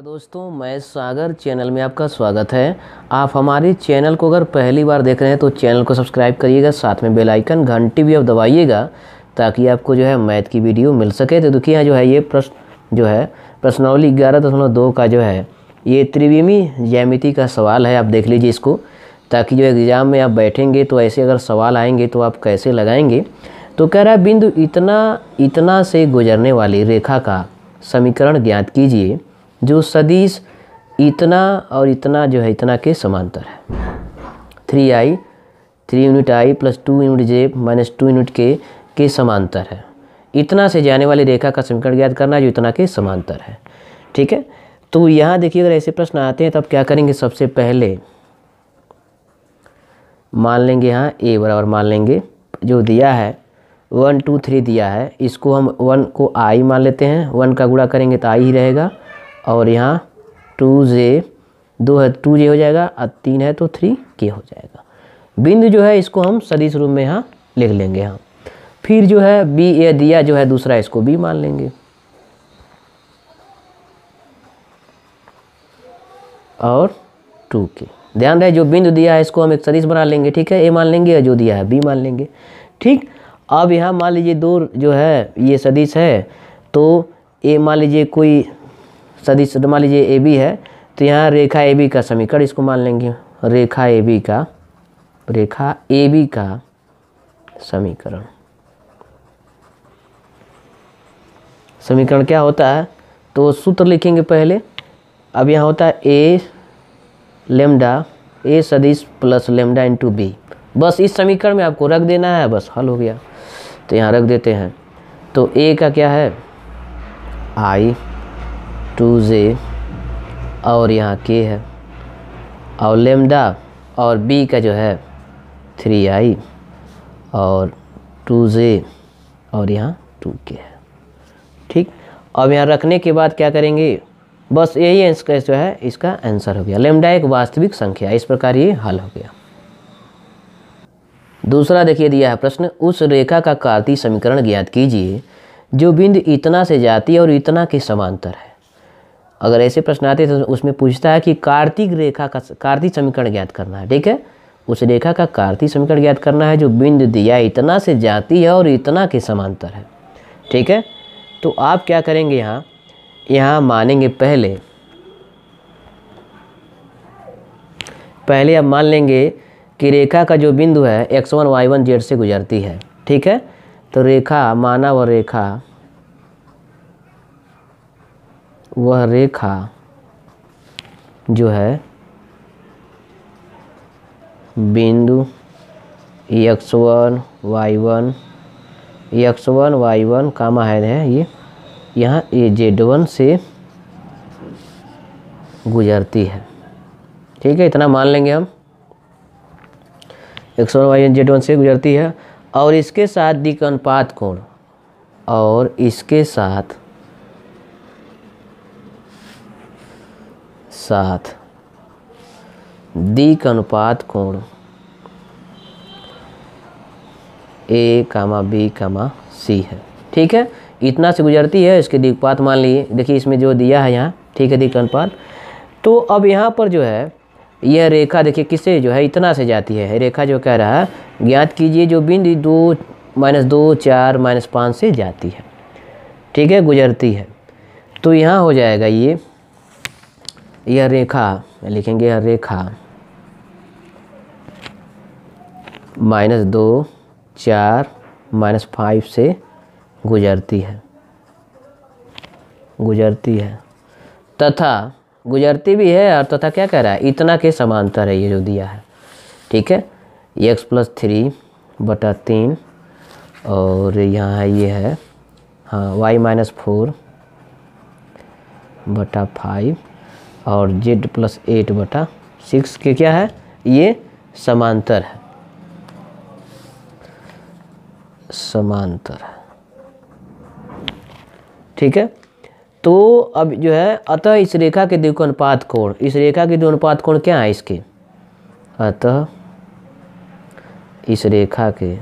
नमस्कार दोस्तों मैं सागर चैनल में आपका स्वागत है आप हमारे चैनल को अगर पहली बार देख रहे हैं तो चैनल को सब्सक्राइब करिएगा साथ में बेल आइकन घंटी भी आप दबाइएगा ताकि आपको जो है मैथ की वीडियो मिल सके तो देखिए यहाँ जो है ये प्रश्न जो है प्रश्नावली ग्यारह दशमलव दो का जो है ये त्रिवीमी जैमिति का सवाल है आप देख लीजिए इसको ताकि जो एग्ज़ाम में आप बैठेंगे तो ऐसे अगर सवाल आएंगे तो आप कैसे लगाएंगे तो कह रहा है बिंदु इतना इतना से गुजरने वाली रेखा का समीकरण ज्ञात कीजिए जो सदीश इतना और इतना जो है इतना के समांतर है three i three unit i plus two unit j minus two unit k के समांतर है इतना से जाने वाली रेखा का समीकरण ज्ञात करना जो इतना के समांतर है ठीक है तो यहाँ देखिए अगर ऐसे प्रश्न आते हैं तो आप क्या करेंगे सबसे पहले मान लेंगे यहाँ ए बराबर मान लेंगे जो दिया है वन टू थ्री दिया है इसको हम वन को आई मान लेते हैं वन का गुड़ा करेंगे तो आई ही रहेगा और यहाँ टू जे दो है तो टू जे हो जाएगा और तीन है तो थ्री के हो जाएगा बिंदु जो है इसको हम सदिश रूप में यहाँ लिख लेंगे हम फिर जो है बी ए दिया जो है दूसरा इसको बी मान लेंगे और टू के ध्यान रहे जो बिंदु दिया है इसको हम एक सदिश बना लेंगे ठीक है ए मान लेंगे और जो दिया है बी मान लेंगे ठीक अब यहाँ मान लीजिए दो जो है ये सदिश है तो ए मान लीजिए कोई सदिश तो मान लीजिए ए बी है तो यहाँ रेखा ए बी का समीकरण इसको मान लेंगे रेखा ए बी का रेखा ए बी का समीकरण समीकरण क्या होता है तो सूत्र लिखेंगे पहले अब यहाँ होता है ए लेमडा ए सदिश प्लस लेमडा इंटू बी बस इस समीकरण में आपको रख देना है बस हल हो गया तो यहाँ रख देते हैं तो ए का क्या है आई टू जे और यहाँ के है और लेमडा और बी का जो है थ्री आई और टू जे और यहाँ टू के है ठीक अब यहाँ रखने के बाद क्या करेंगे बस यही इसका जो है इसका आंसर हो गया लेमडा एक वास्तविक संख्या इस प्रकार ये हल हो गया दूसरा देखिए दिया है प्रश्न उस रेखा का कार्तीय समीकरण ज्ञात कीजिए जो बिंदु इतना से जाती है और इतना के समांतर है अगर ऐसे प्रश्न आते हैं तो उसमें पूछता है कि कार्तिक रेखा का कार्तिक समीकरण ज्ञात करना है ठीक है उस रेखा का कार्तिक समीकरण ज्ञात करना है जो बिंदु दिया इतना से जाती है और इतना के समांतर है ठीक है तो आप क्या करेंगे यहाँ यहाँ मानेंगे पहले पहले आप मान लेंगे कि रेखा का जो बिंदु है x one y one z से गुजरती है ठीक है तो रेखा माना व रेखा वह रेखा जो है बिंदु x one y one x one y one का कामा है ये यहाँ ए जेड वन से गुजरती है ठीक है इतना मान लेंगे हम x one y one z one से गुजरती है और इसके साथ दिक अनुपात कोण और इसके साथ सात दी का अनुपात कोण ए कामा बी कामा सी है ठीक है इतना से गुजरती है इसके दीकपात मान लिए देखिए इसमें जो दिया है यहाँ ठीक है दीक अनुपात तो अब यहाँ पर जो है यह रेखा देखिए किससे जो है इतना से जाती है रेखा जो कह रहा है ज्ञात कीजिए जो बिंदु दो माइनस दो चार माइनस पाँच से जाती है ठीक है गुजरती है तो यहाँ हो जाएगा ये यह रेखा लिखेंगे यह रेखा माइनस दो चार माइनस फाइव से गुजरती है गुजरती है तथा गुजरती भी है और तथा क्या कह रहा है इतना के समांतर है ये जो दिया है ठीक है एक्स प्लस थ्री बटा तीन और यहाँ ये है हाँ वाई माइनस फोर बटा फाइव और जेड प्लस एट बटा सिक्स के क्या है ये समांतर है समांतर है ठीक है तो अब जो है अतः इस रेखा के अनुपात कोण इस रेखा के दो अनुपात कोण क्या है इसके अतः इस रेखा के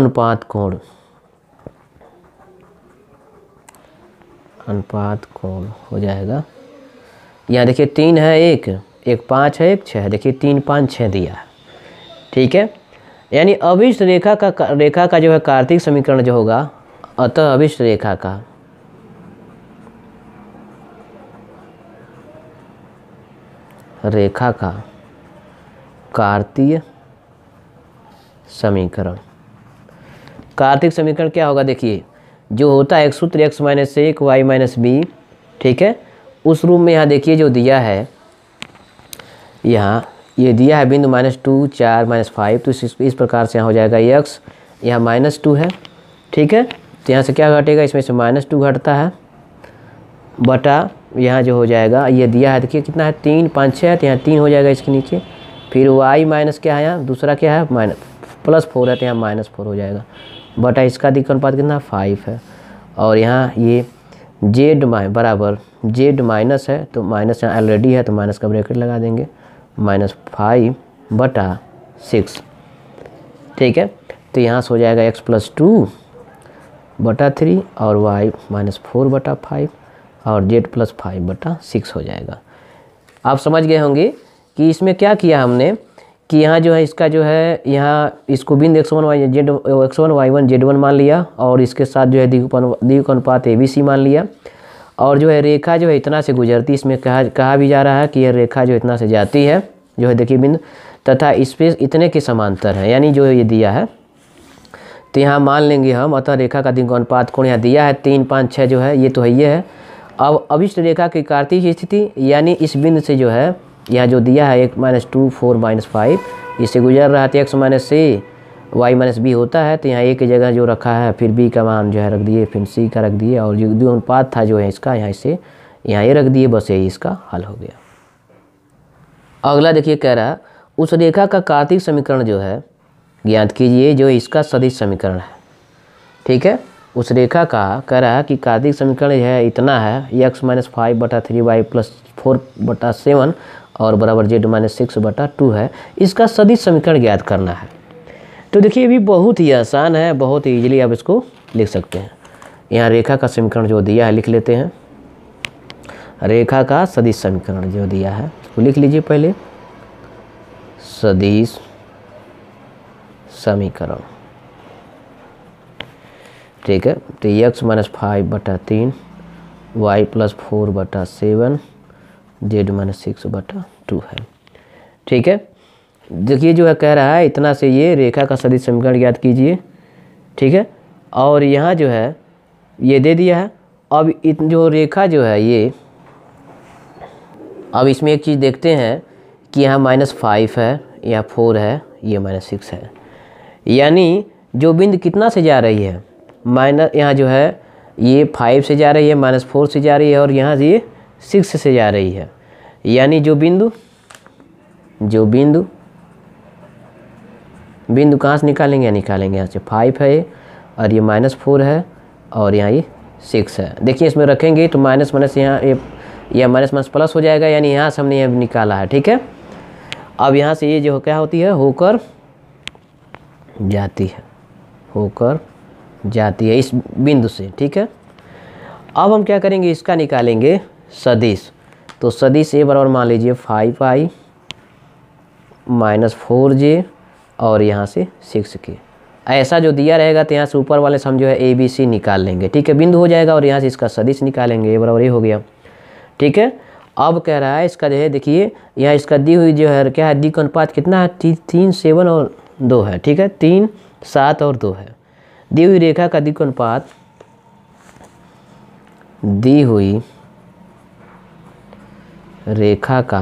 अनुपात कोण अनुपात कौन हो जाएगा यहाँ देखिए तीन है एक एक पाँच है एक छः है देखिए तीन पाँच छः दिया है ठीक है यानी अभिष्ट रेखा का रेखा का जो है कार्तिक समीकरण जो होगा अतः अभिष्ट रेखा का रेखा का कार्तीय समीकरण कार्तिक समीकरण क्या होगा देखिए जो होता है एक सूत्र एक्स माइनस एक वाई माइनस बी ठीक है उस रूप में यहाँ देखिए जो दिया है यहाँ ये दिया है बिंदु माइनस टू चार माइनस फाइव तो इस इस प्रकार से यहाँ हो जाएगा एक्स यहाँ माइनस टू है ठीक है तो यहाँ से क्या घटेगा इसमें से माइनस टू घटता है बटा यहाँ जो हो जाएगा ये दिया है देखिए कितना है तीन पाँच छः है तो यहाँ तीन हो जाएगा इसके नीचे फिर वाई माइनस क्या है यहाँ दूसरा क्या है माइनस प्लस फोर है तो यहाँ माइनस फोर हो जाएगा बटा इसका अधिक अनुपात कितना फाइव है और यहाँ ये जेड माइ बराबर जेड माइनस है तो माइनस यहाँ ऑलरेडी है तो माइनस का ब्रैकेट लगा देंगे माइनस फाइव बटा सिक्स ठीक है तो यहाँ से हो जाएगा एक्स प्लस टू बटा थ्री और वाई माइनस फोर बटा फाइव और जेड प्लस फाइव बटा सिक्स हो जाएगा आप समझ गए होंगे कि इसमें क्या किया हमने कि यहाँ जो है इसका जो है यहाँ इसको बिंद x one y z x one y one z one मान लिया और इसके साथ जो है दीप अनुपात ए बी सी मान लिया और जो है रेखा जो है इतना से गुजरती इसमें कहा कहा भी जा रहा है कि यह रेखा जो इतना से जाती है जो है देखिए बिंदु तथा स्पेस इतने के समांतर है यानी जो ये दिया है तो यहाँ मान लेंगे हम अतः रेखा का द्विक अनुपात कौन यहाँ दिया है तीन पाँच छः जो है ये तो है ये है अब अभिष्ट रेखा की कार्तिक स्थिति यानी इस बिंदु से जो है यहाँ जो दिया है एक minus two four minus five इससे गुजर रहा था एक्स तो minus c y minus b होता है तो यहाँ ए की जगह जो रखा है फिर बी का मान जो है रख दिए फिर सी का रख दिए और जो दो अनुपात था जो है इसका यहाँ इसे यहाँ ये रख दिए बस यही इसका हल हो गया अगला देखिए कह रहा उस रेखा का कार्तिक समीकरण जो है ज्ञात कीजिए जो इसका सदिश समीकरण है ठीक है उस रेखा का कह रहा है कि कार्तिक समीकरण है इतना है एक्स माइनस फाइव बटा थ्री वाई प्लस फोर बटा सेवन और बराबर जेड माइनस सिक्स बटा टू है इसका सदी समीकरण ज्ञात करना है तो देखिए ये भी बहुत ही आसान है बहुत ही ईजिली आप इसको लिख सकते हैं यहाँ रेखा का समीकरण जो दिया है लिख लेते हैं रेखा का सदिश समीकरण जो दिया है उसको लिख लीजिए पहले सदिश समीकरण ठीक है तो यक्स माइनस फाइव बटा तीन वाई प्लस फोर बटा सेवन जेड माइनस सिक्स बटा टू है ठीक है देखिए जो है कह रहा है इतना से ये रेखा का सदी समीकरण ज्ञात कीजिए ठीक है और यहाँ जो है ये दे दिया है अब इत जो रेखा जो है ये अब इसमें एक चीज़ देखते हैं कि यहाँ माइनस फाइव है या फोर है ये माइनस सिक्स है यानी जो बिंद कितना से जा रही है माइनस यहाँ जो है ये फाइव से जा रही है माइनस फोर से जा रही है और यहाँ से ये सिक्स से जा रही है यानी जो बिंदु जो बिंदु बिंदु कहाँ से निकालेंगे निकालेंगे यहाँ से फाइव है और ये माइनस फोर है और यहाँ ये सिक्स है देखिए इसमें रखेंगे तो माइनस माइनस यहाँ ये यह माइनस माइनस प्लस हो जाएगा यानी यहाँ से हमने ये निकाला है ठीक है अब यहाँ से ये जो क्या होती है होकर जाती है होकर जाती है इस बिंदु से ठीक है अब हम क्या करेंगे इसका निकालेंगे सदिश तो सदिश ए बराबर मान लीजिए five i minus four j और यहाँ से सिक्स के ऐसा जो दिया रहेगा तो यहाँ से ऊपर वाले से हम जो है ए बी सी निकाल लेंगे ठीक है बिंदु हो जाएगा और यहाँ से इसका सदिश निकालेंगे ए बराबर ए हो गया ठीक है अब कह रहा है इसका जो है देखिए यहाँ इसका दी हुई जो है क्या है दी का अनुपात कितना है ती, तीन सेवन और दो है ठीक है तीन सात और दो है दी हुई रेखा का दी का अनुपात दी हुई रेखा का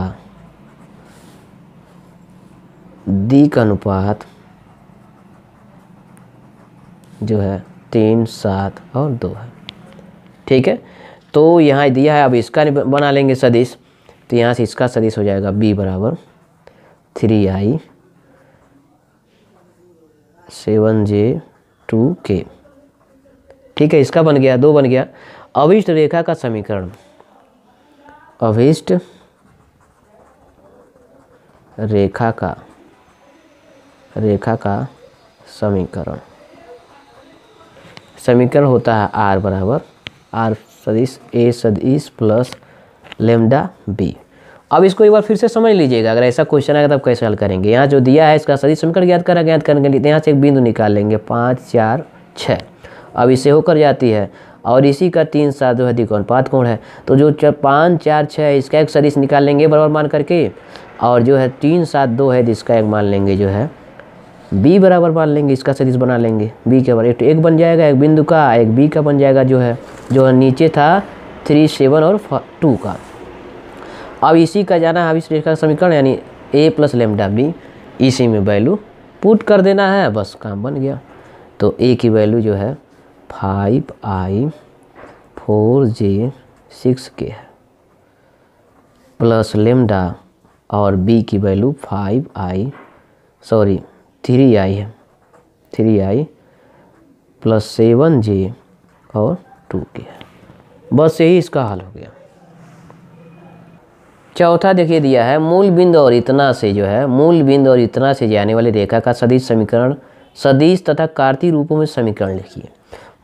दीक अनुपात जो है तीन सात और दो है ठीक है तो यहाँ दिया है अब इसका बना लेंगे सदिश तो यहाँ से इसका सदिश हो जाएगा b बराबर three i seven j two k ठीक है इसका बन गया दो बन गया अविष्ट रेखा का समीकरण अभिष्ट रेखा का रेखा का समीकरण समीकरण होता है आर बराबर आर सदिश ए सदिश प्लस लेमडा बी अब इसको एक बार फिर से समझ लीजिएगा अगर ऐसा क्वेश्चन आएगा तो आप कैसे हल करेंगे यहाँ जो दिया है इसका सदिश समीकरण ज्ञात करेंगे ज्ञात करेंगे तो यहाँ से एक बिंदु निकाल लेंगे पाँच चार छः अब इसे होकर जाती है और इसी का तीन सात जो है दिक अनुपात कोण है तो जो पाँच चार छः इसका एक सदिश निकाल लेंगे बराबर मान करके और जो है तीन सात दो है तो इसका एक मान लेंगे जो है बी बराबर मान लेंगे इसका सदिश बना लेंगे बी के बराबर एक, तो एक बन जाएगा एक बिंदु का एक बी का बन जाएगा जो है जो है नीचे था थ्री सेवन और टू का अब इसी का जाना है अभी का समीकरण यानी ए प्लस लेमडा बी इसी में वैल्यू पुट कर देना है बस काम बन गया तो ए की वैल्यू जो है five i four j six k है प्लस लेमडा और बी की value five i sorry three i है three i plus seven j और टू के है बस यही इसका हाल हो गया चौथा देखिए दिया है मूल बिंदु और इतना से जो है मूल बिंदु और इतना से जाने वाली रेखा का सदिश समीकरण सदिश तथा कार्तीय रूपों में समीकरण लिखिए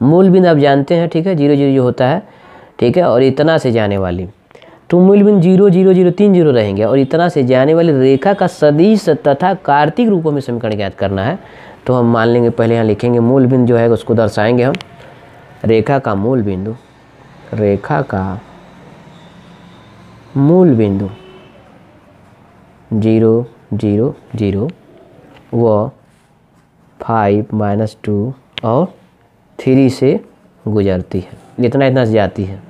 मूल बिंद आप जानते हैं ठीक है जीरो जीरो जो होता है ठीक है और इतना से जाने वाली तो मूल बिंद जीरो जीरो जीरो तीन जीरो रहेंगे और इतना से जाने वाली रेखा का सदिश तथा कार्तिक रूपों में समीकरण ज्ञात करना है तो हम मान लेंगे पहले यहाँ लिखेंगे मूल बिंदु जो है उसको दर्शाएंगे हम रेखा का मूल बिंदु रेखा का मूल बिंदु जीरो जीरो जीरो व फाइव माइनस टू और थ्री से गुजरती है इतना इतना से जाती है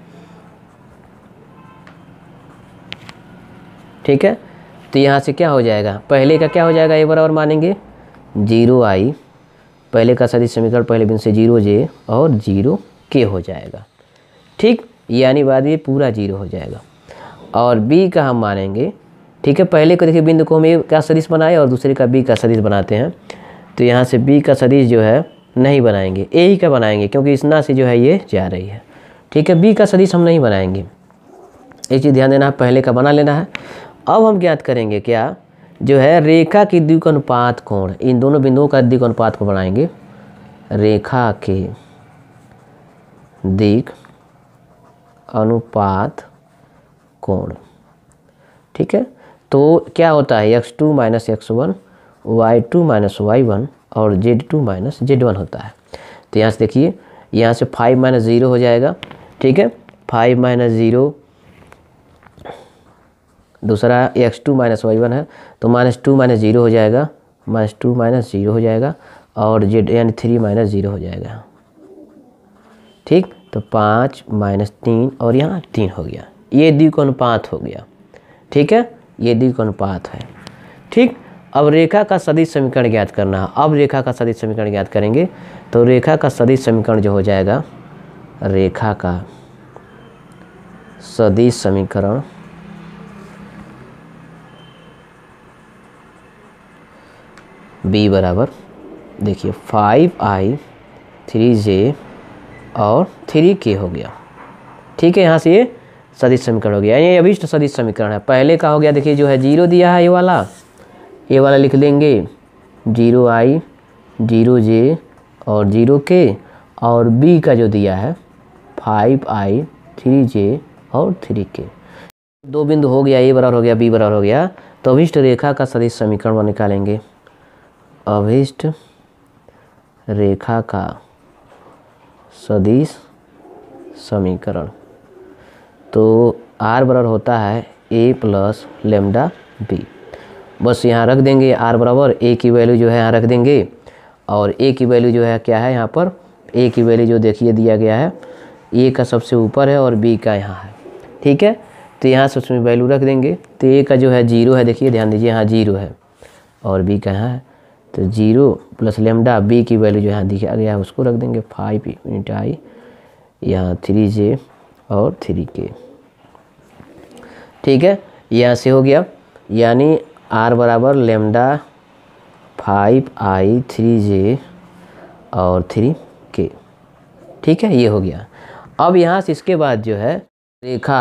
ठीक है तो यहाँ से क्या हो जाएगा पहले का क्या हो जाएगा एक बार और मानेंगे जीरो आई पहले का सदी समीकरण पहले बिंदु से जीरो जे और जीरो के हो जाएगा ठीक यानी बाद में पूरा जीरो हो जाएगा और बी का हम मानेंगे ठीक है पहले को देखिए बिंदु को हम ए का सदिश बनाए और दूसरे का बी का सदिश बनाते हैं तो यहाँ से बी का सदिश जो है नहीं बनाएंगे ए ही का बनाएंगे क्योंकि इसना से जो है ये जा रही है ठीक है बी का सदिश हम नहीं बनाएंगे ये चीज़ ध्यान देना है पहले का बना लेना है अब हम ज्ञात करेंगे क्या जो है रेखा की द्विक अनुपात कोण इन दोनों बिंदुओं का द्विक अनुपात को बनाएंगे रेखा के दिक अनुपात कोण ठीक है तो क्या होता है x two minus x one y two minus y one और z two minus z one होता है तो यहाँ से देखिए यहाँ से फाइव माइनस ज़ीरो हो जाएगा ठीक है फाइव माइनस ज़ीरो दूसरा x two minus y one है तो माइनस टू माइनस ज़ीरो हो जाएगा माइनस टू माइनस ज़ीरो हो जाएगा और जेड यानी थ्री माइनस ज़ीरो हो जाएगा ठीक तो पाँच माइनस तीन और यहाँ तीन हो गया ये द्विकोण अनुपात हो गया ठीक है ये द्विकोण अनुपात है ठीक अब रेखा का सदिश समीकरण ज्ञात करना है अब रेखा का सदिश समीकरण ज्ञात करेंगे तो रेखा का सदिश समीकरण जो हो जाएगा रेखा का सदिश समीकरण बी बराबर देखिए फाइव आई थ्री जे और थ्री के हो गया ठीक है यहाँ से ये सदिश समीकरण हो गया ये अभिष्ट सदिश समीकरण है पहले का हो गया देखिए जो है जीरो दिया है ये वाला ये वाला लिख देंगे जीरो आई जीरो जे और जीरो के और बी का जो दिया है फाइव आई थ्री जे और थ्री के दो बिंदु हो गया ए बराबर हो गया बी बराबर हो गया तो अभिष्ट रेखा का सदिश समीकरण वो निकालेंगे अभिष्ट रेखा का सदिश समीकरण तो आर बराबर होता है ए प्लस लेमडा बी बस यहाँ रख देंगे आर बराबर ए की वैल्यू जो है यहाँ रख देंगे और ए की वैल्यू जो है क्या है यहाँ पर ए की वैल्यू जो देखिए दिया गया है ए का सबसे ऊपर है और बी का यहाँ है ठीक है तो यहाँ से उसमें वैल्यू रख देंगे तो ए का जो है जीरो है देखिए ध्यान दीजिए यहाँ जीरो है और बी का यहाँ है तो जीरो प्लस लेमडा बी की वैल्यू जो यहाँ दिखा गया है उसको रख देंगे फाइव इंट आई यहाँ थ्री जे और थ्री के ठीक है यहाँ से हो गया यानी आर बराबर lambda five i three j और थ्री के ठीक है ये हो गया अब यहाँ से इसके बाद जो है रेखा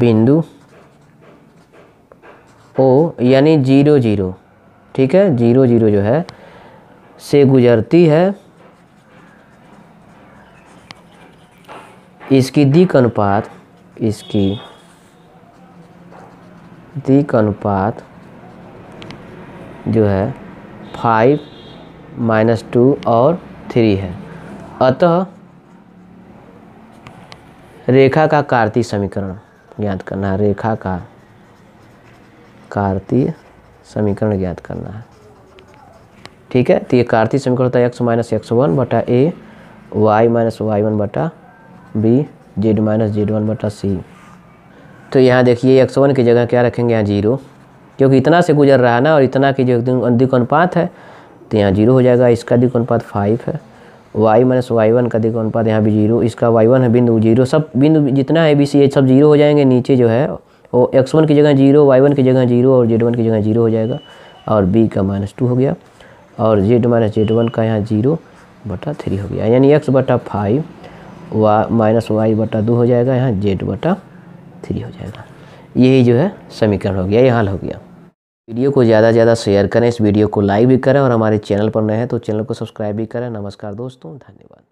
बिंदु ओ यानी जीरो जीरो ठीक है जीरो जीरो जो है से गुजरती है इसकी दिक अनुपात इसकी दी का अनुपात जो है फाइव माइनस टू और थ्री है अतः रेखा का कार्तीय समीकरण ज्ञात करना है रेखा का कार्तीय समीकरण ज्ञात करना है ठीक है तो ये कार्तीय समीकरण होता है एक्स माइनस एक्स वन बटा a y minus y one बटा b z minus z one बटा सी तो यहाँ देखिए एक सौ की जगह क्या रखेंगे यहाँ जीरो क्योंकि इतना से गुजर रहा है ना और इतना की जो अधिक अनुपात है तो यहाँ जीरो हो जाएगा इसका अधिक अनुपात फाइव है वाई माइनस वाई वन का अधिक अनुपात यहाँ भी जीरो इसका वाई वन है बिंदु जीरो सब बिंदु जितना है बी सी एच सब जीरो हो जाएंगे नीचे जो है वो एक्स वन की जगह जीरो वाई वन की जगह जीरो और जेड वन की जगह जीरो हो जाएगा और बी का माइनस टू हो गया और जेड माइनस जेड वन का यहाँ जीरो बटा थ्री हो गया यानी एक्स बटा फाइव वा माइनस वाई बटा दो हो जाएगा यहाँ जेड बटा थ्री हो जाएगा यही जो है समीकरण हो गया ये हल हो गया वीडियो को ज़्यादा से ज़्यादा शेयर करें इस वीडियो को लाइक भी करें और हमारे चैनल पर नए हैं तो चैनल को सब्सक्राइब भी करें नमस्कार दोस्तों धन्यवाद